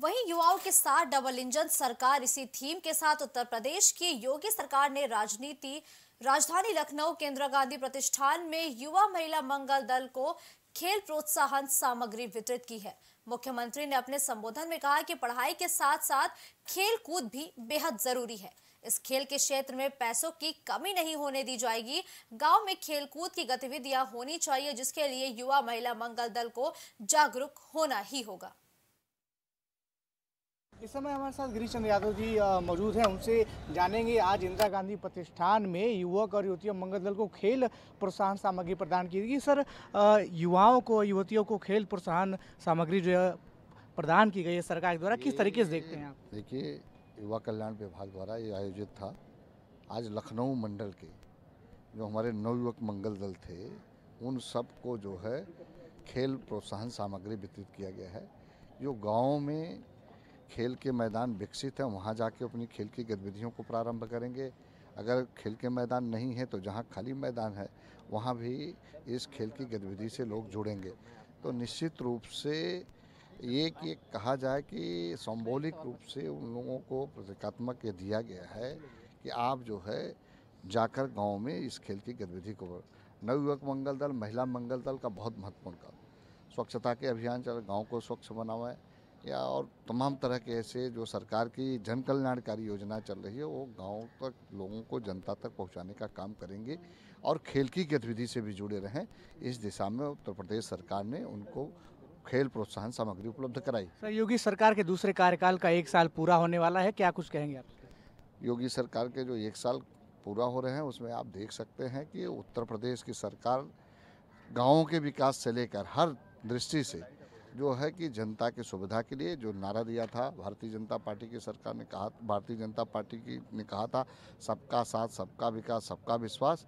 वहीं युवाओं के साथ डबल इंजन सरकार इसी थीम के साथ उत्तर प्रदेश की योगी सरकार ने राजनीति राजधानी लखनऊ केंद्र गांधी प्रतिष्ठान में युवा महिला मंगल दल को खेल प्रोत्साहन सामग्री वितरित की है मुख्यमंत्री ने अपने संबोधन में कहा कि पढ़ाई के साथ साथ खेल कूद भी बेहद जरूरी है इस खेल के क्षेत्र में पैसों की कमी नहीं होने दी जाएगी गांव में खेल कूद की गतिविधियां होनी चाहिए जिसके लिए युवा महिला मंगल दल को जागरूक होना ही होगा इस समय हमारे साथ गिरीश चंद्र यादव जी मौजूद हैं उनसे जानेंगे आज इंदिरा गांधी प्रतिष्ठान में युवक और युवतियों मंगल दल को खेल प्रोत्साहन सामग्री प्रदान की गई सर युवाओं को युवतियों को खेल प्रोत्साहन सामग्री जो है प्रदान की गई है सरकार के द्वारा किस तरीके से देखते हैं आप देखिए युवा कल्याण विभाग द्वारा ये आयोजित था आज लखनऊ मंडल के जो हमारे नवयुवक मंगल दल थे उन सबको जो है खेल प्रोत्साहन सामग्री वितरित किया गया है जो गाँव में खेल के मैदान विकसित हैं वहाँ जाके अपनी खेल की गतिविधियों को प्रारंभ करेंगे अगर खेल के मैदान नहीं है तो जहाँ खाली मैदान है वहाँ भी इस खेल की गतिविधि से लोग जुड़ेंगे तो निश्चित रूप से ये कि कहा जाए कि सिम्बॉलिक रूप से उन लोगों को प्रतीकात्मक ये दिया गया है कि आप जो है जाकर गांव में इस खेल की गतिविधि को नवयुवक मंगल दल महिला मंगल दल का बहुत महत्वपूर्ण काम स्वच्छता के अभियान चल गांव को स्वच्छ बनावाएं या और तमाम तरह के ऐसे जो सरकार की जन कल्याणकारी योजना चल रही है वो गाँव तक लोगों को जनता तक पहुँचाने का काम करेंगे और खेल की गतिविधि से भी जुड़े रहें इस दिशा में उत्तर प्रदेश सरकार ने उनको खेल प्रोत्साहन सामग्री उपलब्ध कराई सर योगी सरकार के दूसरे कार्यकाल का एक साल पूरा होने वाला है क्या कुछ कहेंगे आप योगी सरकार के जो एक साल पूरा हो रहे हैं उसमें आप देख सकते हैं कि उत्तर प्रदेश की सरकार गाँवों के विकास से लेकर हर दृष्टि से जो है कि जनता की सुविधा के लिए जो नारा दिया था भारतीय जनता पार्टी की सरकार ने कहा भारतीय जनता पार्टी की ने कहा था सबका साथ सबका विकास सबका विश्वास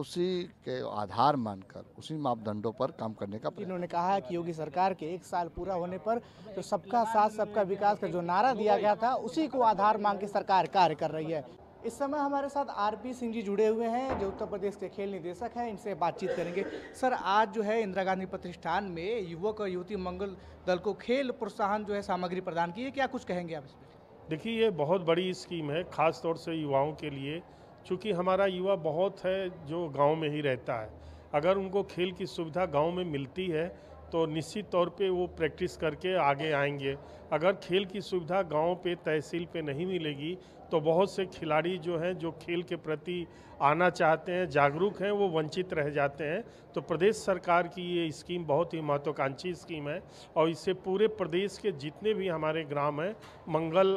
उसी के आधार मानकर उसी मापदंडों पर काम करने का इन्होंने कहा कि योगी सरकार के एक साल पूरा होने पर जो सबका साथ सबका विकास का जो नारा दिया गया था उसी को आधार मांग के सरकार कार्य कर रही है इस समय हमारे साथ आर पी सिंह जी जुड़े हुए हैं जो उत्तर प्रदेश के खेल निदेशक हैं इनसे बातचीत करेंगे सर आज जो है इंदिरा गांधी प्रतिष्ठान में युवक और युवती मंगल दल को खेल प्रोत्साहन जो है सामग्री प्रदान की है क्या कुछ कहेंगे आप इसमें देखिए ये बहुत बड़ी स्कीम है ख़ास तौर से युवाओं के लिए चूँकि हमारा युवा बहुत है जो गाँव में ही रहता है अगर उनको खेल की सुविधा गाँव में मिलती है तो निश्चित तौर पे वो प्रैक्टिस करके आगे आएंगे अगर खेल की सुविधा गांव पे तहसील पे नहीं मिलेगी तो बहुत से खिलाड़ी जो हैं जो खेल के प्रति आना चाहते हैं जागरूक हैं वो वंचित रह जाते हैं तो प्रदेश सरकार की ये स्कीम बहुत ही महत्वाकांक्षी स्कीम है और इससे पूरे प्रदेश के जितने भी हमारे ग्राम हैं मंगल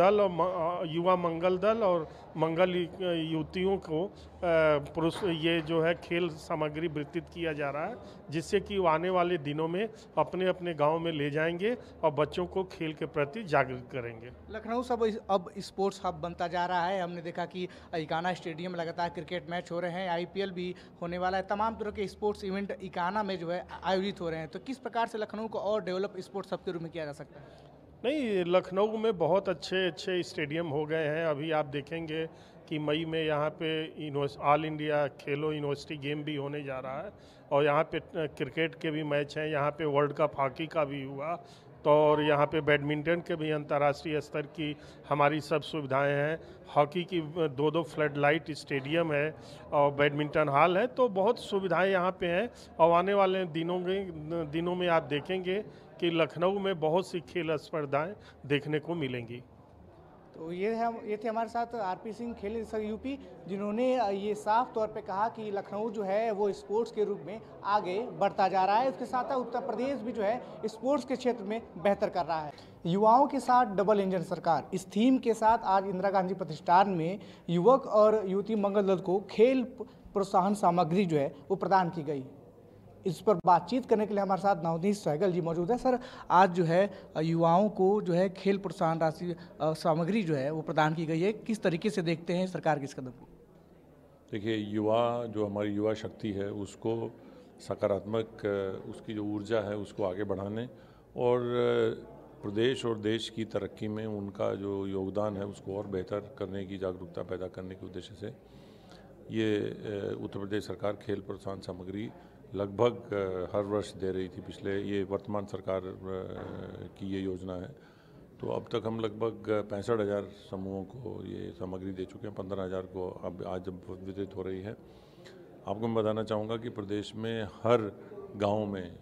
दल और युवा मंगल दल और मंगल युवतियों को पुरुष ये जो है खेल सामग्री वितरित किया जा रहा है जिससे कि वो आने वाले दिनों में अपने अपने गाँव में ले जाएंगे और बच्चों को खेल के प्रति जागरूक करेंगे लखनऊ सब अब स्पोर्ट्स हब बनता जा रहा है हमने देखा कि इकाना स्टेडियम में लगातार क्रिकेट मैच हो रहे हैं आईपीएल भी होने वाला है तमाम तरह के स्पोर्ट्स इवेंट इकाना में जो है आयोजित हो रहे हैं तो किस प्रकार से लखनऊ को और डेवलप स्पोर्ट्स हब के रूप में किया जा सकता है नहीं लखनऊ में बहुत अच्छे अच्छे स्टेडियम हो गए हैं अभी आप देखेंगे कि मई में यहाँ पे all India Khelo university game भी होने जा रहा है और यहाँ पे क्रिकेट के भी मैच हैं यहाँ पे वर्ल्ड कप हॉकी का भी हुआ तो और यहाँ पे बैडमिंटन के भी अंतर्राष्ट्रीय स्तर की हमारी सब सुविधाएं हैं हॉकी की दो दो फ्लड लाइट स्टेडियम है और बैडमिंटन हॉल है तो बहुत सुविधाएं यहाँ पे हैं और आने वाले दिनों में दिनों में आप देखेंगे कि लखनऊ में बहुत सी खेल स्पर्धाएँ देखने को मिलेंगी तो ये है ये थे हमारे साथ आरपी सिंह खेल यूपी जिन्होंने ये साफ तौर पे कहा कि लखनऊ जो है वो स्पोर्ट्स के रूप में आगे बढ़ता जा रहा है उसके साथ साथ उत्तर प्रदेश भी जो है स्पोर्ट्स के क्षेत्र में बेहतर कर रहा है युवाओं के साथ डबल इंजन सरकार इस थीम के साथ आज इंदिरा गांधी प्रतिष्ठान में युवक और युवती मंगल दल को खेल प्रोत्साहन सामग्री जो है वो प्रदान की गई इस पर बातचीत करने के लिए हमारे साथ नवनीत सहगल जी मौजूद है सर आज जो है युवाओं को जो है खेल प्रोत्साहन राशि सामग्री जो है वो प्रदान की गई है किस तरीके से देखते हैं सरकार के इस कदम को देखिए युवा जो हमारी युवा शक्ति है उसको सकारात्मक उसकी जो ऊर्जा है उसको आगे बढ़ाने और प्रदेश और देश की तरक्की में उनका जो योगदान है उसको और बेहतर करने की जागरूकता पैदा करने के उद्देश्य से ये उत्तर प्रदेश सरकार खेल प्रोत्साहन सामग्री लगभग हर वर्ष दे रही थी पिछले ये वर्तमान सरकार की ये योजना है तो अब तक हम लगभग पैंसठ हज़ार समूहों को ये सामग्री दे चुके हैं पंद्रह हज़ार को अब आज वितरित हो रही है आपको मैं बताना चाहूँगा कि प्रदेश में हर गांव में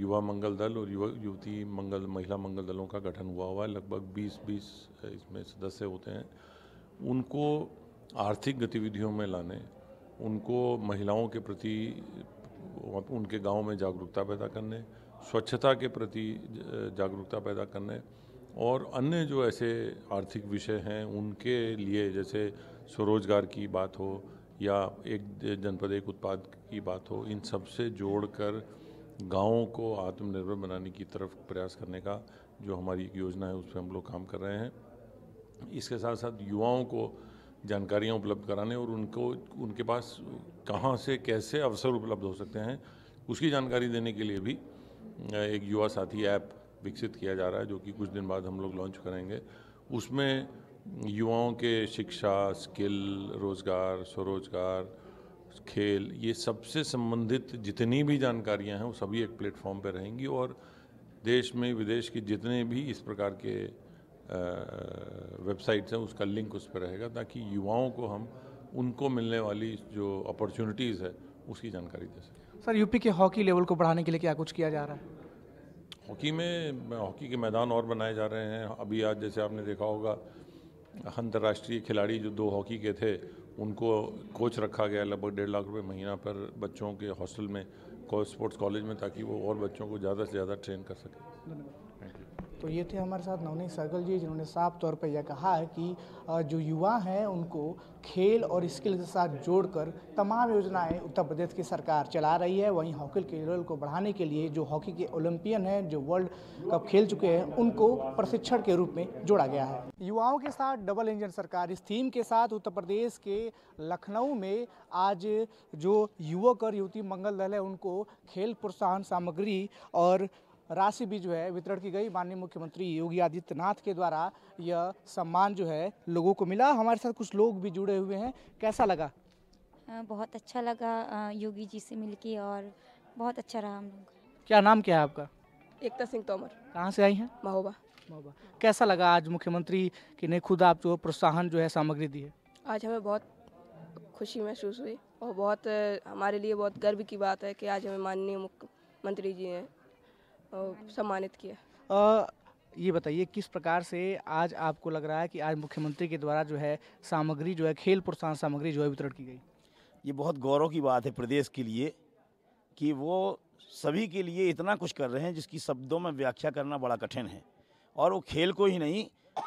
युवा मंगल दल और युवा युवती मंगल महिला मंगल दलों का गठन हुआ हुआ है लगभग 20-20 इसमें सदस्य होते हैं उनको आर्थिक गतिविधियों में लाने उनको महिलाओं के प्रति उनके गांव में जागरूकता पैदा करने स्वच्छता के प्रति जागरूकता पैदा करने और अन्य जो ऐसे आर्थिक विषय हैं उनके लिए जैसे स्वरोजगार की बात हो या एक जनपद एक उत्पाद की बात हो इन सब से जोड़कर गाँव को आत्मनिर्भर बनाने की तरफ प्रयास करने का जो हमारी एक योजना है उस पर हम लोग काम कर रहे हैं इसके साथ साथ युवाओं को जानकारियाँ उपलब्ध कराने और उनको उनके पास कहाँ से कैसे अवसर उपलब्ध हो सकते हैं उसकी जानकारी देने के लिए भी एक युवा साथी ऐप विकसित किया जा रहा है जो कि कुछ दिन बाद हम लोग लॉन्च करेंगे उसमें युवाओं के शिक्षा स्किल रोज़गार स्वरोजगार खेल ये सबसे संबंधित जितनी भी जानकारियां हैं वो सभी एक प्लेटफॉर्म पर रहेंगी और देश में विदेश के जितने भी इस प्रकार के वेबसाइट्स हैं उसका लिंक उस पर रहेगा ताकि युवाओं को हम उनको मिलने वाली जो अपॉर्चुनिटीज़ है उसकी जानकारी दे सकें सर यूपी के हॉकी लेवल को बढ़ाने के लिए क्या कुछ किया जा रहा है हॉकी में हॉकी के मैदान और बनाए जा रहे हैं अभी आज जैसे आपने देखा होगा अंतर्राष्ट्रीय खिलाड़ी जो दो हॉकी के थे उनको कोच रखा गया लगभग डेढ़ लाख रुपए महीना पर बच्चों के हॉस्टल में स्पोर्ट्स कॉलेज में ताकि वो और बच्चों को ज़्यादा से ज़्यादा ट्रेन कर सकें तो ये थे हमारे साथ नवनीत सहगल जी जिन्होंने साफ तौर पर यह कहा है कि जो युवा हैं उनको खेल और स्किल के साथ जोड़कर तमाम योजनाएं उत्तर प्रदेश की सरकार चला रही है वहीं हॉकी के लेवल को बढ़ाने के लिए जो हॉकी के ओलंपियन हैं जो वर्ल्ड कप खेल चुके हैं उनको प्रशिक्षण के रूप में जोड़ा गया है युवाओं के साथ डबल इंजन सरकार इस थीम के साथ उत्तर प्रदेश के लखनऊ में आज जो युवक और युवती मंगल दल है उनको खेल प्रोत्साहन सामग्री और राशि भी जो है वितरण की गई माननीय मुख्यमंत्री योगी आदित्यनाथ के द्वारा यह सम्मान जो है लोगों को मिला हमारे साथ कुछ लोग भी जुड़े हुए हैं कैसा लगा बहुत अच्छा लगा योगी जी से मिलके और बहुत अच्छा रहा हम लोग क्या नाम क्या है आपका एकता सिंह तोमर कहाँ से आई हैं महोबा महोबा कैसा लगा आज मुख्यमंत्री कि ने खुद आप जो प्रोत्साहन जो है सामग्री दी है आज हमें बहुत खुशी महसूस हुई और बहुत हमारे लिए बहुत गर्व की बात है कि आज हमें माननीय मुख्यमंत्री जी हैं सम्मानित किया ये बताइए किस प्रकार से आज आपको लग रहा है कि आज मुख्यमंत्री के द्वारा जो है सामग्री जो है खेल प्रोत्साहन सामग्री जो है वितरण की गई ये बहुत गौरव की बात है प्रदेश के लिए कि वो सभी के लिए इतना कुछ कर रहे हैं जिसकी शब्दों में व्याख्या करना बड़ा कठिन है और वो खेल को ही नहीं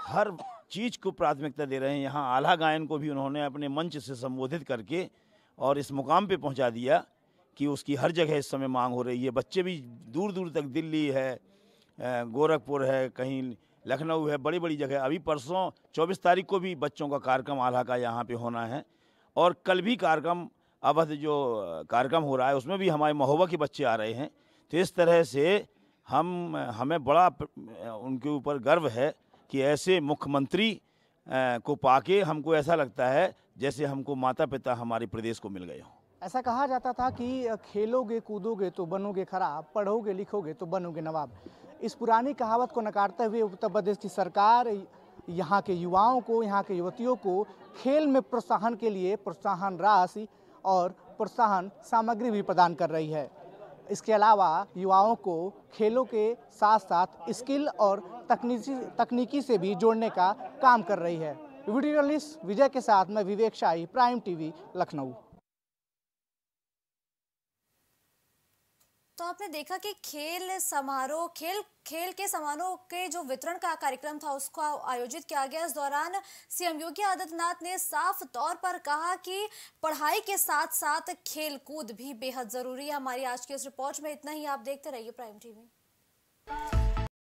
हर चीज़ को प्राथमिकता दे रहे हैं यहाँ आला गायन को भी उन्होंने अपने मंच से संबोधित करके और इस मुकाम पे पहुंचा दिया कि उसकी हर जगह इस समय मांग हो रही है बच्चे भी दूर दूर तक दिल्ली है गोरखपुर है कहीं लखनऊ है बड़ी बड़ी जगह अभी परसों चौबीस तारीख को भी बच्चों का कार्यक्रम आल्हा का यहाँ पे होना है और कल भी कार्यक्रम अवध जो कार्यक्रम हो रहा है उसमें भी हमारे महोबा के बच्चे आ रहे हैं तो इस तरह से हम हमें बड़ा उनके ऊपर गर्व है कि ऐसे मुख्यमंत्री को पाके हमको ऐसा लगता है जैसे हमको माता पिता हमारे प्रदेश को मिल गए हों ऐसा कहा जाता था कि खेलोगे कूदोगे तो बनोगे खराब पढ़ोगे लिखोगे तो बनोगे नवाब इस पुरानी कहावत को नकारते हुए उत्तर प्रदेश की सरकार यहाँ के युवाओं को यहाँ के युवतियों को खेल में प्रोत्साहन के लिए प्रोत्साहन राशि और प्रोत्साहन सामग्री भी प्रदान कर रही है इसके अलावा युवाओं को खेलों के साथ साथ स्किल और तकनीकी तकनीकी से भी जोड़ने का काम कर रही है वीडियो जर्नलिस्ट विजय के साथ मैं विवेक शाही प्राइम टीवी लखनऊ तो आपने देखा कि खेल समारोह खेल खेल के समारोह के जो वितरण का कार्यक्रम था उसको आयोजित किया गया इस दौरान सीएम योगी आदित्यनाथ ने साफ तौर पर कहा कि पढ़ाई के साथ साथ खेल कूद भी बेहद जरूरी है हमारी आज की इस रिपोर्ट में इतना ही आप देखते रहिए प्राइम टीवी